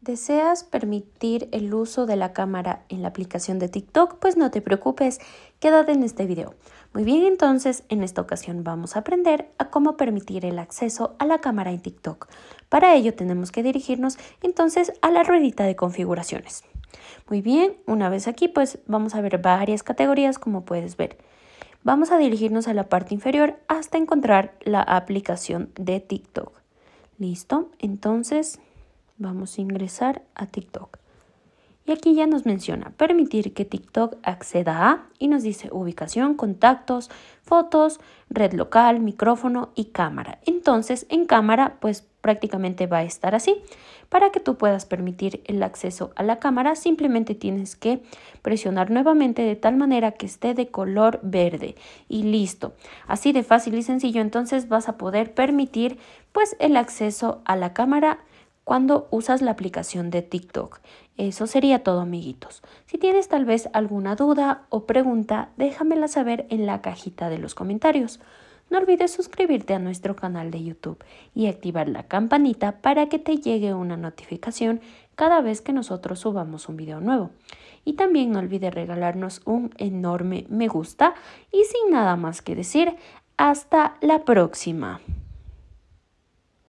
¿Deseas permitir el uso de la cámara en la aplicación de TikTok? Pues no te preocupes, quédate en este video. Muy bien, entonces en esta ocasión vamos a aprender a cómo permitir el acceso a la cámara en TikTok. Para ello tenemos que dirigirnos entonces a la ruedita de configuraciones. Muy bien, una vez aquí pues vamos a ver varias categorías como puedes ver. Vamos a dirigirnos a la parte inferior hasta encontrar la aplicación de TikTok. Listo, entonces Vamos a ingresar a TikTok. Y aquí ya nos menciona permitir que TikTok acceda a y nos dice ubicación, contactos, fotos, red local, micrófono y cámara. Entonces en cámara pues prácticamente va a estar así. Para que tú puedas permitir el acceso a la cámara simplemente tienes que presionar nuevamente de tal manera que esté de color verde y listo. Así de fácil y sencillo entonces vas a poder permitir pues el acceso a la cámara cuando usas la aplicación de TikTok. Eso sería todo amiguitos. Si tienes tal vez alguna duda o pregunta, déjamela saber en la cajita de los comentarios. No olvides suscribirte a nuestro canal de YouTube y activar la campanita para que te llegue una notificación cada vez que nosotros subamos un video nuevo. Y también no olvides regalarnos un enorme me gusta y sin nada más que decir, hasta la próxima.